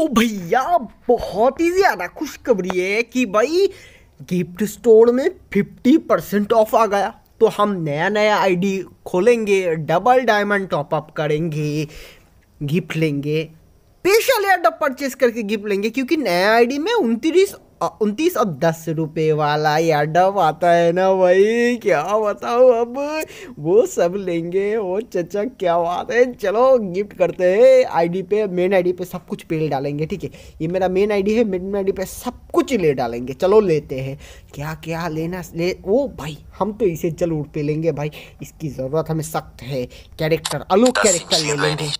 तो भैया बहुत ही ज़्यादा खुशखबरी है कि भाई गिफ्ट स्टोर में 50 परसेंट ऑफ आ गया तो हम नया नया आईडी खोलेंगे डबल डायमंड टॉपअप करेंगे गिफ्ट लेंगे स्पेशल एड परचेस करके गिफ्ट लेंगे क्योंकि नया आईडी में उनतीस उनतीस और दस रुपये वाला डब आता है ना भाई क्या बताओ अब वो सब लेंगे वो चचा क्या बात है चलो गिफ्ट करते हैं आईडी पे मेन आईडी पे सब कुछ पेल डालेंगे ठीक है ये मेरा मेन आईडी है मेन आईडी पे सब कुछ ले डालेंगे चलो लेते हैं क्या क्या लेना ले ओ भाई हम तो इसे जरूर पे लेंगे भाई इसकी ज़रूरत हमें सख्त है कैरेक्टर अलोक कैरेक्टर ले लेंगे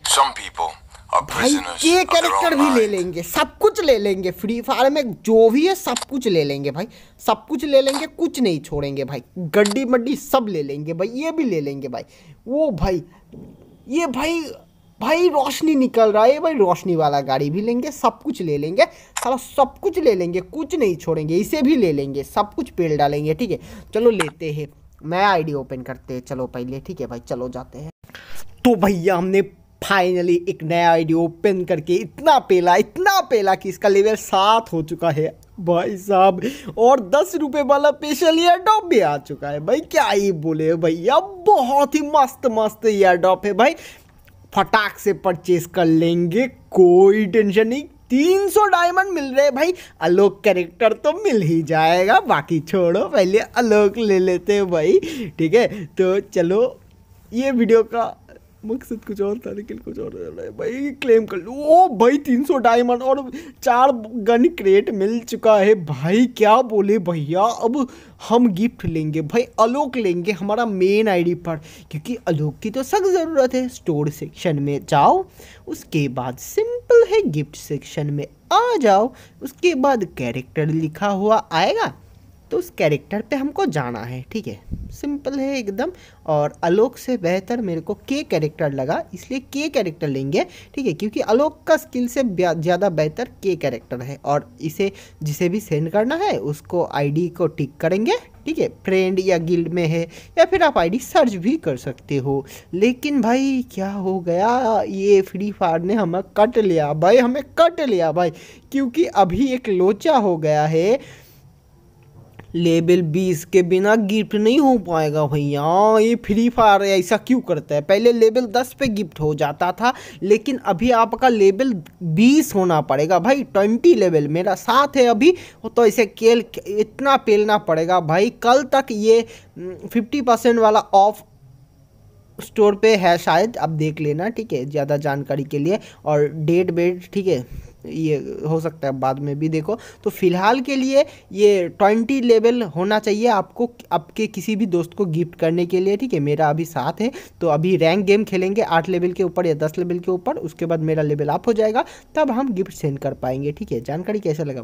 भाई ये कैरेक्टर भी ले लेंगे सब कुछ ले लेंगे फ्री फायर में जो भी है सब कुछ ले लेंगे भाई सब कुछ ले लेंगे कुछ नहीं छोड़ेंगे भाई गड्डी मड्डी सब ले लेंगे भाई ये भी ले लेंगे भाई वो भाई ये भाई भाई रोशनी निकल रहा है भाई रोशनी वाला गाड़ी भी लेंगे सब कुछ ले लेंगे सारा सब कुछ ले लेंगे कुछ नहीं छोड़ेंगे इसे भी ले लेंगे सब कुछ पेड़ डालेंगे ठीक है चलो लेते हैं नया आईडी ओपन करते हैं चलो पहले ठीक है भाई चलो जाते हैं तो भैया हमने फाइनली एक नया आईडी ओपन करके इतना पेला इतना पेला कि इसका लेवल सात हो चुका है भाई साहब और दस रुपये वाला स्पेशल एयरडॉप भी आ चुका है भाई क्या ही बोले भैया बहुत ही मस्त मस्त एयरडॉप है भाई फटाक से परचेज कर लेंगे कोई टेंशन नहीं तीन सौ डायमंड मिल रहे भाई अलोक कैरेक्टर तो मिल ही जाएगा बाकी छोड़ो पहले अलोक ले लेते हैं भाई ठीक है तो चलो ये वीडियो का मकसद कुछ और था लेकिन कुछ और भाई क्लेम कर लो ओ भाई तीन सौ डायमंड और चार गन क्रेट मिल चुका है भाई क्या बोले भैया अब हम गिफ्ट लेंगे भाई अलोक लेंगे हमारा मेन आईडी पर क्योंकि अलोक की तो सख्त ज़रूरत है स्टोर सेक्शन में जाओ उसके बाद सिंपल है गिफ्ट सेक्शन में आ जाओ उसके बाद कैरेक्टर लिखा हुआ आएगा तो उस कैरेक्टर पे हमको जाना है ठीक है सिंपल है एकदम और आलोक से बेहतर मेरे को के कैरेक्टर लगा इसलिए के कैरेक्टर लेंगे ठीक है क्योंकि आलोक का स्किल से ज़्यादा बेहतर के कैरेक्टर है और इसे जिसे भी सेंड करना है उसको आईडी को टिक करेंगे ठीक है फ्रेंड या गिल्ड में है या फिर आप आईडी सर्च भी कर सकते हो लेकिन भाई क्या हो गया ये फ्री फायर ने हमें कट लिया भाई हमें कट लिया भाई क्योंकि अभी एक लोचा हो गया है लेवल बीस के बिना गिफ्ट नहीं हो पाएगा भैया ये फ्री फायर ऐसा क्यों करता है पहले लेवल दस पे गिफ्ट हो जाता था लेकिन अभी आपका लेवल बीस होना पड़ेगा भाई ट्वेंटी लेवल मेरा साथ है अभी तो इसे केल इतना पेलना पड़ेगा भाई कल तक ये हम्म, फिफ्टी परसेंट वाला ऑफ स्टोर पे है शायद अब देख लेना ठीक है ज़्यादा जानकारी के लिए और डेट बेट ठीक है ये हो सकता है बाद में भी देखो तो फिलहाल के लिए ये ट्वेंटी लेवल होना चाहिए आपको आपके किसी भी दोस्त को गिफ्ट करने के लिए ठीक है मेरा अभी साथ है तो अभी रैंक गेम खेलेंगे आठ लेवल के ऊपर या दस लेवल के ऊपर उसके बाद मेरा लेवल अप हो जाएगा तब हम गिफ्ट सेंड कर पाएंगे ठीक है जानकारी कैसे लगा